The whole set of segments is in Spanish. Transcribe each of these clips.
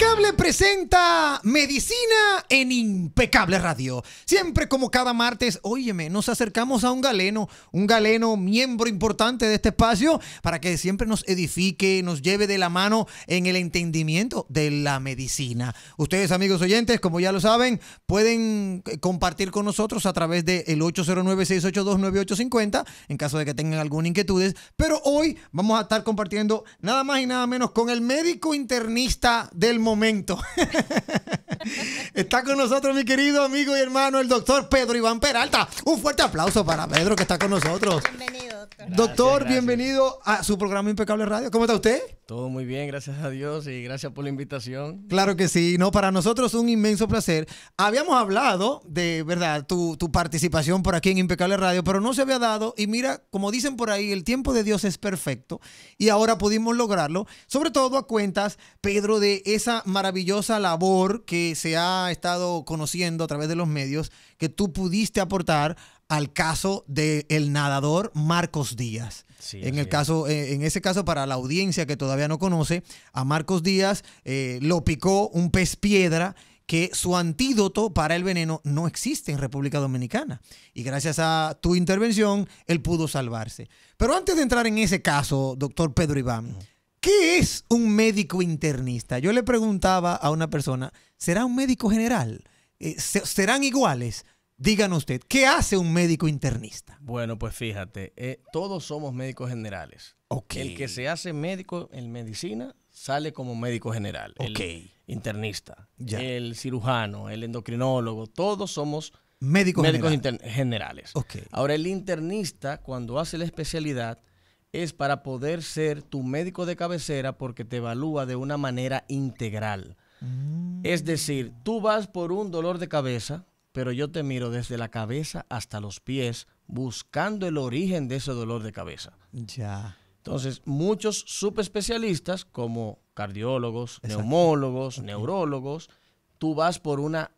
Impecable presenta Medicina en Impecable Radio. Siempre como cada martes, óyeme, nos acercamos a un galeno, un galeno miembro importante de este espacio para que siempre nos edifique, nos lleve de la mano en el entendimiento de la medicina. Ustedes, amigos oyentes, como ya lo saben, pueden eh, compartir con nosotros a través del de 809-682-9850 en caso de que tengan alguna inquietud. Pero hoy vamos a estar compartiendo nada más y nada menos con el médico internista del mundo momento. está con nosotros mi querido amigo y hermano, el doctor Pedro Iván Peralta. Un fuerte aplauso para Pedro que está con nosotros. Bienvenido. Doctor, bienvenido a su programa Impecable Radio. ¿Cómo está usted? Todo muy bien, gracias a Dios y gracias por la invitación. Claro que sí, no, para nosotros un inmenso placer. Habíamos hablado de, ¿verdad?, tu, tu participación por aquí en Impecable Radio, pero no se había dado y mira, como dicen por ahí, el tiempo de Dios es perfecto y ahora pudimos lograrlo, sobre todo a cuentas, Pedro, de esa maravillosa labor que se ha estado conociendo a través de los medios, que tú pudiste aportar al caso del el nadador Marcos Díaz. en, el caso, eh, en ese caso, para la audiencia que todavía no conoce, a Marcos Díaz eh, lo picó un pez piedra que su antídoto para el veneno no existe en República Dominicana. Y gracias a tu intervención, él pudo salvarse. Pero antes de entrar en ese caso, doctor Pedro Iván, ¿qué es un médico internista? Yo le preguntaba a una persona, ¿será un médico general? Eh, ¿Serán iguales? Díganos usted, ¿qué hace un médico internista? Bueno, pues fíjate, eh, todos somos médicos generales. El que se hace médico en medicina sale como médico general. internista, el cirujano, el endocrinólogo, todos somos médicos, generales. Ahora, el internista, cuando hace la especialidad, es para poder ser tu médico de cabecera porque te evalúa de una manera integral. Mm. Es decir, tú vas por un dolor de cabeza pero yo te miro desde la cabeza hasta los pies, buscando el origen de ese dolor de cabeza. Ya. Entonces, muchos subespecialistas, como cardiólogos, neumólogos, neurólogos, tú vas por una,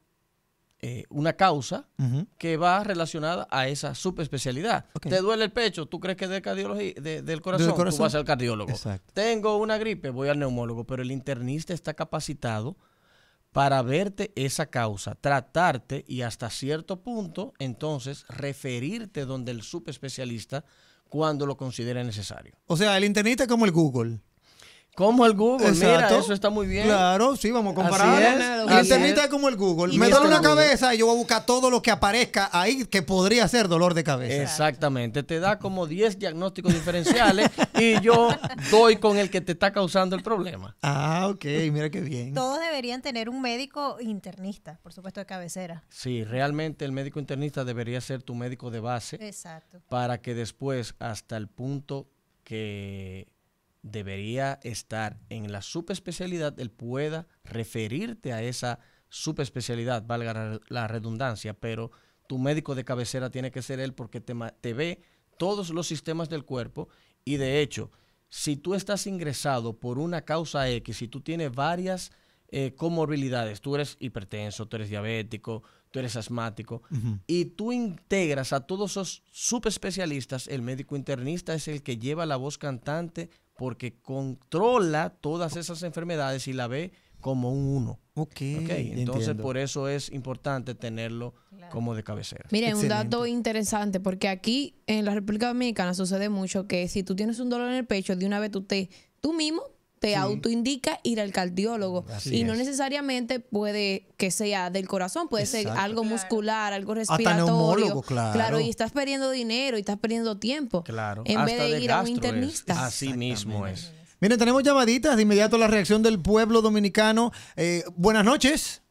eh, una causa que va relacionada a esa subespecialidad. Te duele el pecho, tú crees que es de cardiología, del corazón, tú vas al cardiólogo. Exacto. Tengo una gripe, voy al neumólogo, pero el internista está capacitado para verte esa causa, tratarte y hasta cierto punto, entonces, referirte donde el subespecialista cuando lo considere necesario. O sea, el internet es como el Google. Como el Google, mira, eso está muy bien. Claro, sí, vamos a comparar. El internista es como el Google. me duele una cabeza y yo voy a buscar todo lo que aparezca ahí que podría ser dolor de cabeza. Exactamente, te da como 10 diagnósticos diferenciales y yo doy con el que te está causando el problema. Ah, ok, mira qué bien. Todos deberían tener un médico internista, por supuesto, de cabecera. Sí, realmente el médico internista debería ser tu médico de base. Exacto. Para que después, hasta el punto que debería estar en la subespecialidad, él pueda referirte a esa subespecialidad, valga la redundancia, pero tu médico de cabecera tiene que ser él porque te, te ve todos los sistemas del cuerpo y de hecho, si tú estás ingresado por una causa X, si tú tienes varias eh, comorbilidades. Tú eres hipertenso, tú eres diabético, tú eres asmático. Y tú integras a todos esos subespecialistas. El médico internista es el que lleva la voz cantante porque controla todas esas enfermedades y la ve como un uno. Ok. okay. Entonces, por eso es importante tenerlo como de cabecera. Mire, un dato interesante, porque aquí en la República Dominicana sucede mucho que si tú tienes un dolor en el pecho, de una vez tú te, tú mismo te autoindica ir al cardiólogo. y no necesariamente puede que sea del corazón, puede ser algo muscular, algo respiratorio. Claro. claro. y estás perdiendo dinero y estás perdiendo tiempo. Claro. En vez de, ir a un internista. Así mismo es. Miren, tenemos llamaditas, de inmediato la reacción del pueblo dominicano. Eh, buenas noches.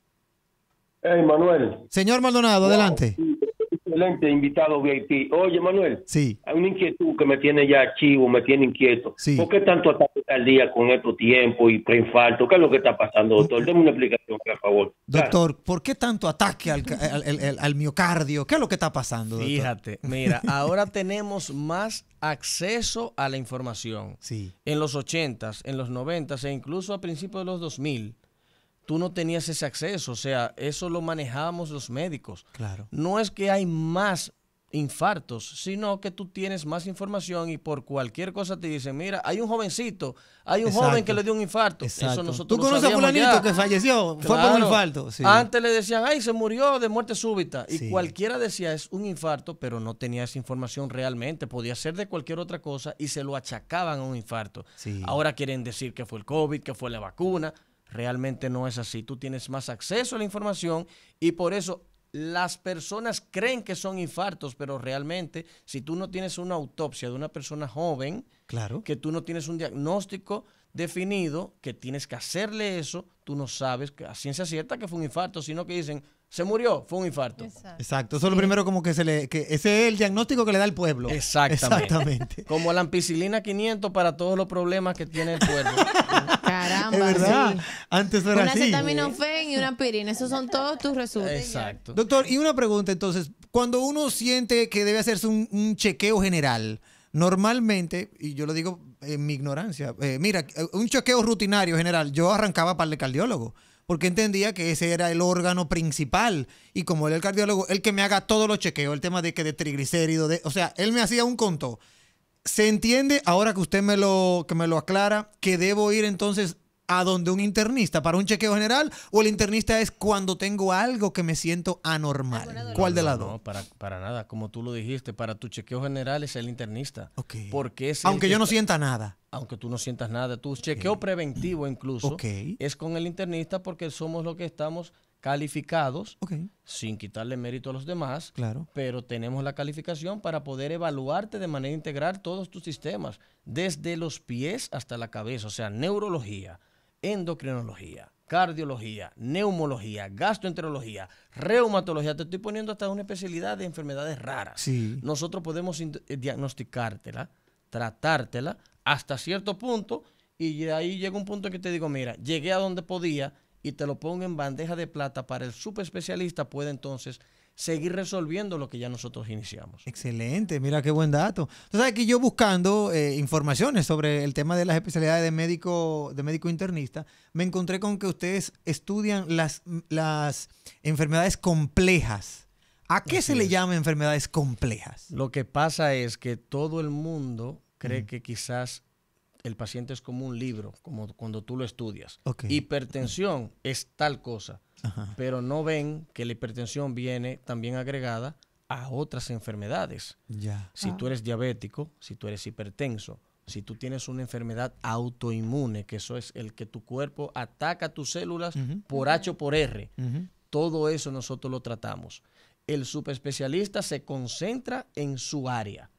Hey, Manuel. Señor Maldonado, adelante excelente invitado VIP. Oye, Manuel. Sí. Hay una inquietud que me tiene ya chivo, me tiene inquieto. ¿Por qué tanto ataque al día con estos tiempo y preinfarto? ¿Qué es lo que está pasando, doctor? Deme una explicación, por favor. Doctor, ¿por qué tanto ataque al, miocardio? ¿Qué es lo que está pasando, doctor? Fíjate, mira, ahora tenemos más acceso a la información. Sí. En los 80s, en los noventas e incluso a principios de los 2000 tú no tenías ese acceso, o sea, eso lo manejábamos los médicos. Claro. No es que hay más infartos, sino que tú tienes más información y por cualquier cosa te dicen, mira, hay un jovencito, hay un joven que le dio un infarto. Eso nosotros Tú conoces a fulanito que falleció, fue por un infarto. Antes le decían, ay, se murió de muerte súbita. Y cualquiera decía, es un infarto, pero no tenía esa información realmente. Podía ser de cualquier otra cosa y se lo achacaban a un infarto. Ahora quieren decir que fue el COVID, que fue la vacuna. Realmente no es así. Tú tienes más acceso a la información y por eso las personas creen que son infartos, pero realmente si tú no tienes una autopsia de una persona joven, claro. que tú no tienes un diagnóstico definido, que tienes que hacerle eso, tú no sabes que a ciencia cierta que fue un infarto, sino que dicen, se murió, fue un infarto. Exacto. Eso es lo primero como que se le... Que ese es el diagnóstico que le da el pueblo. Exactamente. Como la ampicilina 500 para todos los problemas que tiene el pueblo. Caramba. Es verdad. Antes era una así. acetaminofén y una pirina, Esos son todos tus resultados. Exacto. Doctor, y una pregunta entonces. Cuando uno siente que debe hacerse un, chequeo general, normalmente, y yo lo digo en mi ignorancia, eh, mira, eh, un chequeo rutinario general, yo arrancaba para el cardiólogo porque entendía que ese era el órgano principal. Y como él el cardiólogo, el que me haga todos los chequeos, el tema de que de triglicéridos, de, o sea, él me hacía un conto. Se entiende, ahora que usted me lo, que me lo aclara, que debo ir entonces a dónde un internista para un chequeo general o el internista es cuando tengo algo que me siento anormal? ¿Cuál de las dos? No, para, para, nada. Como tú lo dijiste, para tu chequeo general es el internista. Porque Aunque yo no sienta nada aunque tú no sientas nada. Tu chequeo preventivo incluso es con el internista porque somos los que estamos calificados, sin quitarle mérito a los demás, pero tenemos la calificación para poder evaluarte de manera integral todos tus sistemas, desde los pies hasta la cabeza, o sea, neurología, endocrinología, cardiología, neumología, gastroenterología, reumatología. Te estoy poniendo hasta una especialidad de enfermedades raras. Nosotros podemos eh, diagnosticártela, tratártela hasta cierto punto y de ahí llega un punto que te digo, mira, llegué a donde podía y te lo pongo en bandeja de plata para el super especialista puede entonces seguir resolviendo lo que ya nosotros iniciamos. Excelente, mira qué buen dato. Tú sabes que yo buscando eh, informaciones sobre el tema de las especialidades de médico, de médico internista, me encontré con que ustedes estudian las, las enfermedades complejas. ¿A qué se le llama enfermedades complejas? Lo que pasa es que todo el mundo cree que quizás el paciente es como un libro, como cuando tú lo estudias. Hipertensión es tal cosa pero no ven que la hipertensión viene también agregada a otras enfermedades. Ya. Si tú ah. eres diabético, si tú eres hipertenso, si tú tienes una enfermedad autoinmune, que eso es el que tu cuerpo ataca tus células por H o por R, todo eso nosotros lo tratamos. El subespecialista se concentra en su área.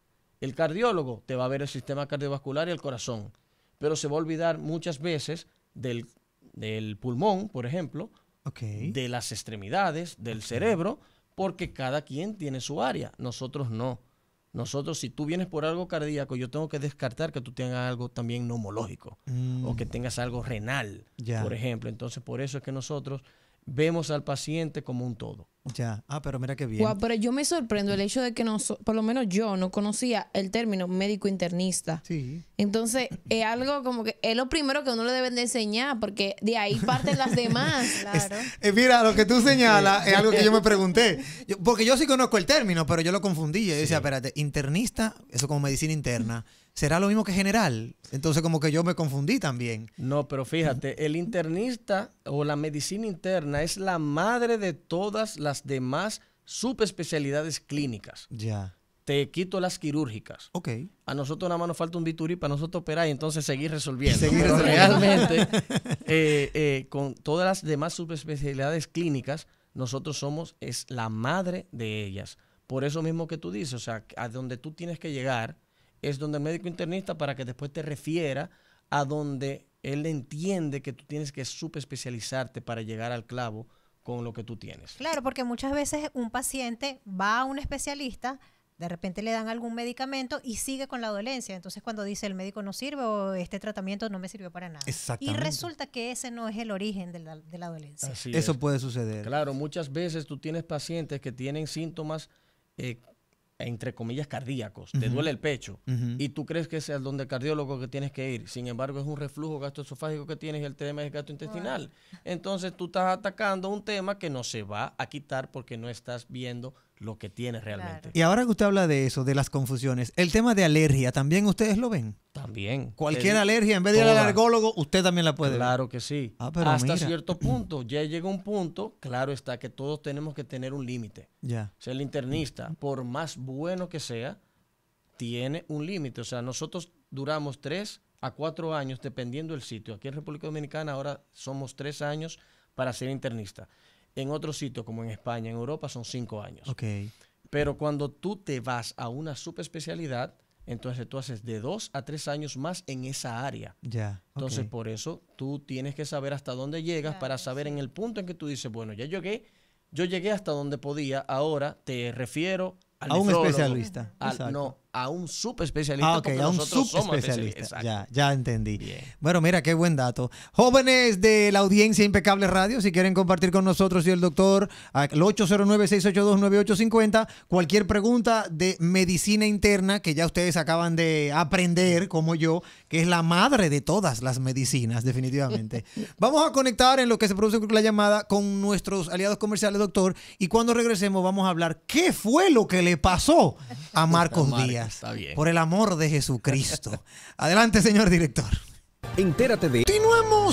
El cardiólogo te va a ver el sistema cardiovascular y el corazón, pero se va a olvidar muchas veces del, del pulmón, por ejemplo, de las extremidades, del cerebro, porque cada quien tiene su área, nosotros no. Nosotros, si tú vienes por algo cardíaco, yo tengo que descartar que tú tengas algo también neumológico o mm. que tengas algo renal, por ejemplo. Entonces, por eso es que nosotros vemos al paciente como un todo. Ya, ah, pero mira qué bien. pero yo me sorprendo el hecho de que no, por lo menos yo no conocía el término médico internista. Sí. Entonces, es algo como que es lo primero que uno le debe de enseñar, porque de ahí parten las demás. claro. Eh, mira, lo que tú señalas es algo que yo me pregunté. porque yo sí conozco el término, pero yo lo confundí. Yo decía, espérate, internista, eso como medicina interna será lo mismo que general. Entonces como que yo me confundí también. No, pero fíjate, el internista o la medicina interna es la madre de todas las demás subespecialidades clínicas. Ya. Te quito las quirúrgicas. Ok. A nosotros nada más nos falta un biturí para nosotros operar y entonces seguir resolviendo. Seguir realmente, eh, eh, con todas las demás subespecialidades clínicas, nosotros somos, es la madre de ellas. Por eso mismo que tú dices, o sea, a donde tú tienes que llegar, es donde el médico internista para que después te refiera a donde él entiende que tú tienes que subespecializarte para llegar al clavo con lo que tú tienes. Claro, porque muchas veces un paciente va a un especialista, de repente le dan algún medicamento y sigue con la dolencia. Entonces cuando dice el médico no sirve o este tratamiento no me sirvió para nada. Y resulta que ese no es el origen de la, dolencia. Eso puede suceder. Claro, muchas veces tú tienes pacientes que tienen síntomas eh, entre comillas, cardíacos, te duele el pecho, y tú crees que es es donde el cardiólogo que tienes que ir, sin embargo es un reflujo gastroesofágico que tienes y el tema es gastrointestinal. Entonces tú estás atacando un tema que no se va a quitar porque no estás viendo lo que tiene realmente. Y ahora que usted habla de eso, de las confusiones, el tema de alergia, ¿también ustedes lo ven? También. Cualquier alergia, en vez de ir al alergólogo, usted también la puede claro ver. Claro que sí. Ah, pero Hasta cierto punto. Ya llega un punto, claro está, que todos tenemos que tener un límite. Ya. O sea, el internista, por más bueno que sea, tiene un límite. O sea, nosotros duramos tres a cuatro años, dependiendo del sitio. Aquí en República Dominicana ahora somos tres años para ser internista. En otros sitios, como en España, en Europa, son cinco años. Ok. Pero cuando tú te vas a una subespecialidad, entonces tú haces de dos a tres años más en esa área. Ya. entonces, por eso tú tienes que saber hasta dónde llegas para saber en el punto en que tú dices, bueno, ya llegué, yo llegué hasta donde podía, ahora te refiero al a un especialista. no, a un subespecialista. especialista ah, ok, a un subespecialista. Ya, ya entendí. Bueno, mira, qué buen dato. Jóvenes de la audiencia Impecable Radio, si quieren compartir con nosotros y el doctor, al 809-682-9850, cualquier pregunta de medicina interna que ya ustedes acaban de aprender, como yo, que es la madre de todas las medicinas, definitivamente. vamos a conectar en lo que se produce la llamada con nuestros aliados comerciales, doctor, y cuando regresemos vamos a hablar qué fue lo que le pasó a Marcos Díaz. Por el amor de Jesucristo. Adelante, señor director. Entérate de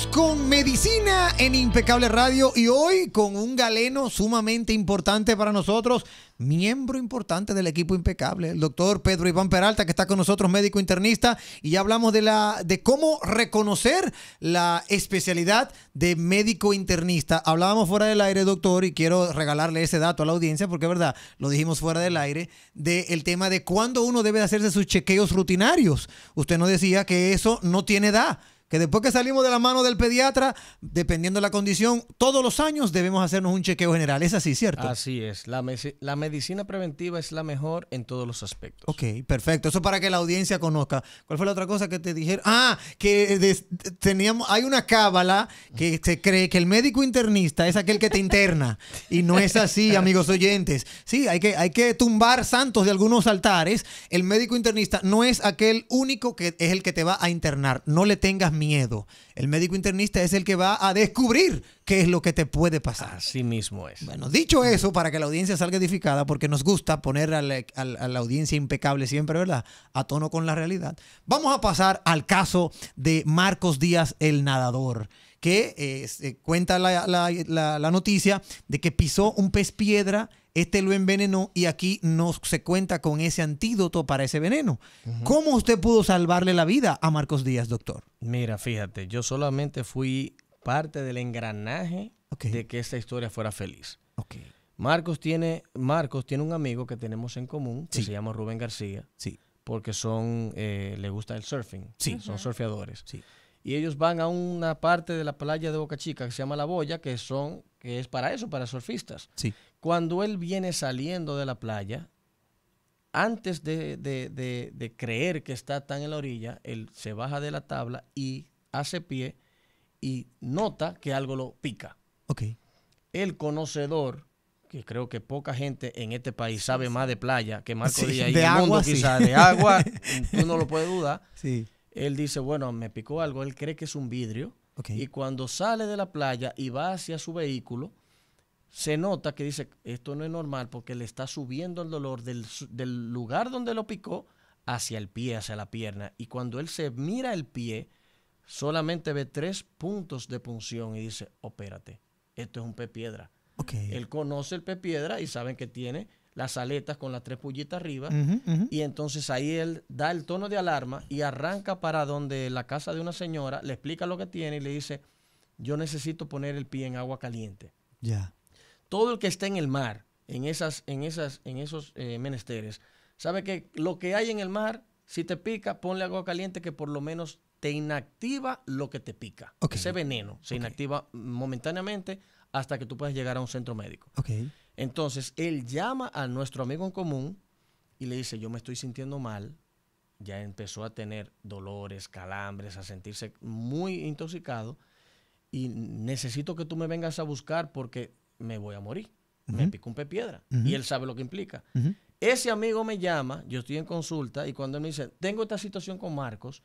con Medicina en Impecable Radio y hoy con un galeno sumamente importante para nosotros, miembro importante del equipo Impecable, el doctor Pedro Iván Peralta, que está con nosotros, médico internista, y ya hablamos de, la, de cómo reconocer la especialidad de médico internista. Hablábamos fuera del aire, doctor, y quiero regalarle ese dato a la audiencia, porque es verdad, lo dijimos fuera del aire, del tema de cuándo uno debe hacerse sus chequeos rutinarios. Usted nos decía que eso no tiene edad que después que salimos de la mano del pediatra, dependiendo de la condición, todos los años debemos hacernos un chequeo general. Es así, ¿cierto? Así es. La, la medicina preventiva es la mejor en todos los aspectos. Ok, perfecto. Eso para que la audiencia conozca. ¿Cuál fue la otra cosa que te dijeron? Ah, que teníamos, hay una cábala que se cree que el médico internista es aquel que te interna. y no es así, amigos oyentes. Sí, hay que, hay que tumbar santos de algunos altares. El médico internista no es aquel único que es el que te va a internar. No le tengas miedo. El médico internista es el que va a descubrir qué es lo que te puede pasar. Así mismo es. Bueno, dicho eso, para que la audiencia salga edificada, porque nos gusta poner a la, audiencia impecable siempre, ¿verdad? A tono con la realidad. Vamos a pasar al caso de Marcos Díaz, el nadador que eh, cuenta la, la noticia de que pisó un pez piedra este lo envenenó y aquí no se cuenta con ese antídoto para ese veneno. ¿Cómo usted pudo salvarle la vida a Marcos Díaz, doctor? Mira, fíjate, yo solamente fui parte del engranaje de que esta historia fuera feliz. Marcos tiene, Marcos tiene un amigo que tenemos en común que se llama Rubén García. Sí. Porque son, eh, le gusta el surfing. Sí. Son surfeadores. Sí. Y ellos van a una parte de la playa de Boca Chica que se llama La Boya, que son, que es para eso, para surfistas. Sí. Cuando él viene saliendo de la playa, antes de, creer que está tan en la orilla, él se baja de la tabla y hace pie y nota que algo lo pica. Ok. El conocedor, que creo que poca gente en este país sabe más de playa que Marco Díaz y el mundo quizás, de agua, tú no lo puedes dudar. Sí. Él dice, bueno, me picó algo, él cree que es un vidrio. Y cuando sale de la playa y va hacia su vehículo, se nota que dice, esto no es normal porque le está subiendo el dolor del, lugar donde lo picó hacia el pie, hacia la pierna. Y cuando él se mira el pie, solamente ve tres puntos de punción y dice, opérate, esto es un pe piedra. Él conoce el pepiedra piedra y saben que tiene las aletas con las tres pullitas arriba. Y entonces ahí él da el tono de alarma y arranca para donde la casa de una señora, le explica lo que tiene y le dice, yo necesito poner el pie en agua caliente. Ya todo el que está en el mar, en, esas, en, esas, en esos eh, menesteres, sabe que lo que hay en el mar, si te pica, ponle agua caliente que por lo menos te inactiva lo que te pica. Ese veneno se inactiva momentáneamente hasta que tú puedas llegar a un centro médico. Entonces, él llama a nuestro amigo en común y le dice, yo me estoy sintiendo mal, ya empezó a tener dolores, calambres, a sentirse muy intoxicado y necesito que tú me vengas a buscar porque me voy a morir. Me pico un pez piedra. Y él sabe lo que implica. Ese amigo me llama, yo estoy en consulta, y cuando me dice, tengo esta situación con Marcos,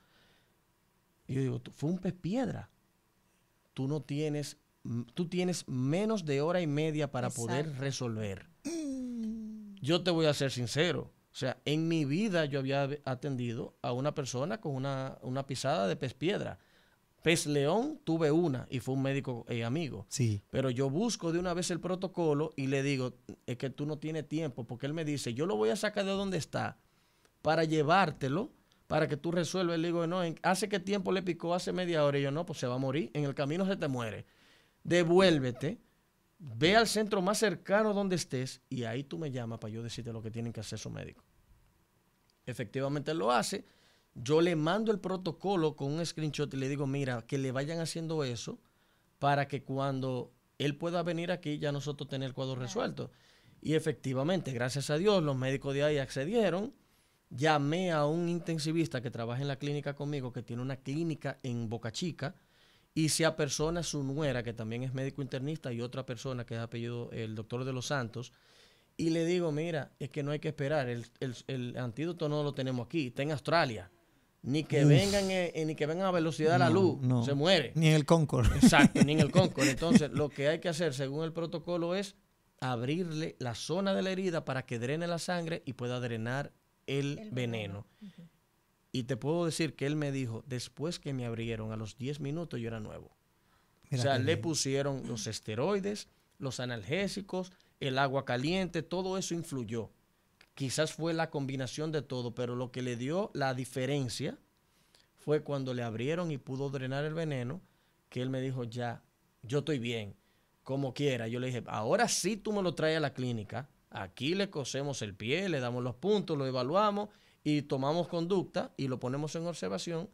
yo digo, fue un pez piedra. Tú no tienes, tú tienes menos de hora y media para poder resolver. Mm. Yo te voy a ser sincero. O sea, en mi vida yo había atendido a una persona con una pisada de pez piedra. Pez León tuve una y fue un médico eh, amigo. Sí. Pero yo busco de una vez el protocolo y le digo, es que tú no tienes tiempo, porque él me dice, yo lo voy a sacar de donde está para llevártelo, para que tú resuelvas. Le digo, no, ¿hace qué tiempo le picó? Hace media hora. Y yo, no, pues se va a morir. En el camino se te muere. Devuélvete, ve al centro más cercano donde estés y ahí tú me llamas para yo decirte lo que tienen que hacer su médico. Efectivamente lo hace yo le mando el protocolo con un screenshot y le digo, mira, que le vayan haciendo eso para que cuando él pueda venir aquí ya nosotros tener el cuadro resuelto. Y efectivamente, gracias a Dios, los médicos de ahí accedieron. Llamé a un intensivista que trabaja en la clínica conmigo, que tiene una clínica en Boca Chica, y se persona su nuera, que también es médico internista, y otra persona que es apellido el doctor de los Santos, y le digo, mira, es que no hay que esperar, el, el antídoto no lo tenemos aquí, está en Australia ni que vengan eh, eh, ni que vengan a velocidad de la luz, se muere. Ni en el Concord. Exacto, ni en el Concord. Entonces, lo que hay que hacer según el protocolo es abrirle la zona de la herida para que drene la sangre y pueda drenar el, veneno. Y te puedo decir que él me dijo, después que me abrieron, a los 10 minutos yo era nuevo. o sea, le pusieron los esteroides, los analgésicos, el agua caliente, todo eso influyó. Quizás fue la combinación de todo, pero lo que le dio la diferencia fue cuando le abrieron y pudo drenar el veneno, que él me dijo, ya, yo estoy bien, como quiera. Yo le dije, ahora sí tú me lo traes a la clínica, aquí le cosemos el pie, le damos los puntos, lo evaluamos y tomamos conducta y lo ponemos en observación,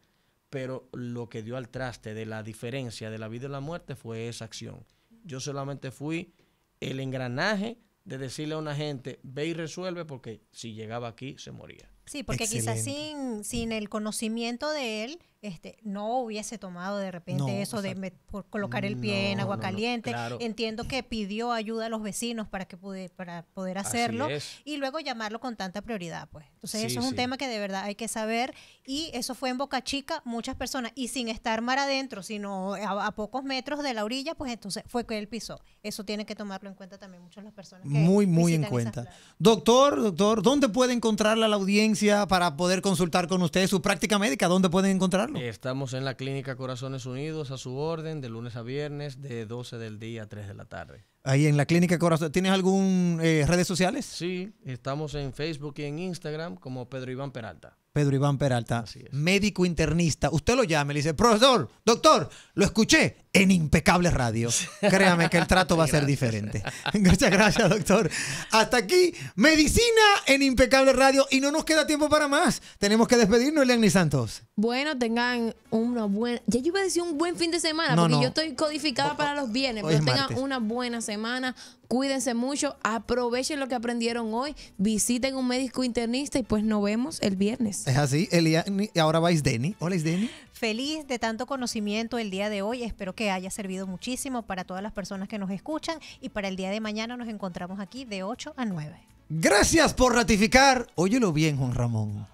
pero lo que dio al traste de la diferencia de la vida y la muerte fue esa acción. Yo solamente fui el engranaje de decirle a una gente, ve y resuelve, porque si llegaba aquí se moría. Sí, porque quizás sin, sin el conocimiento de él, este, no hubiese tomado de repente eso de colocar el pie en agua caliente. Entiendo que pidió ayuda a los vecinos para que pude, para poder hacerlo y luego llamarlo con tanta prioridad, pues. Entonces, eso es un tema que de verdad hay que saber y eso fue en Boca Chica, muchas personas y sin estar mar adentro, sino a, pocos metros de la orilla, pues entonces fue que él pisó. Eso tiene que tomarlo en cuenta también muchas las personas Muy muy en cuenta. Doctor, doctor, ¿dónde puede encontrarla la audiencia para poder consultar con ustedes su práctica médica? ¿Dónde pueden encontrar Estamos en la Clínica Corazones Unidos a su orden, de lunes a viernes, de 12 del día a 3 de la tarde. Ahí en la Clínica Corazones. ¿Tienes algún eh, redes sociales? Sí, estamos en Facebook y en Instagram como Pedro Iván Peralta. Pedro Iván Peralta, médico internista. Usted lo llama y le dice, profesor, doctor, lo escuché en impecable radio. Créame que el trato va a ser diferente. Muchas gracias, doctor. Hasta aquí, medicina en impecable radio. Y no nos queda tiempo para más. Tenemos que despedirnos, Eleni Santos. Bueno, tengan una buena. Ya yo iba a decir un buen fin de semana, porque yo estoy codificada para los viernes. Pero tengan una buena semana. Cuídense mucho. Aprovechen lo que aprendieron hoy. Visiten un médico internista y pues nos vemos el viernes. Es así, Eliani, y ahora vais Denny. Hola Isdeni. Feliz de tanto conocimiento el día de hoy. Espero que haya servido muchísimo para todas las personas que nos escuchan y para el día de mañana nos encontramos aquí de 8 a 9. Gracias por ratificar. Óyelo bien, Juan Ramón.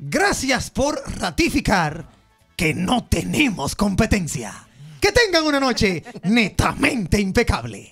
Gracias por ratificar que no tenemos competencia. Que tengan una noche netamente impecable.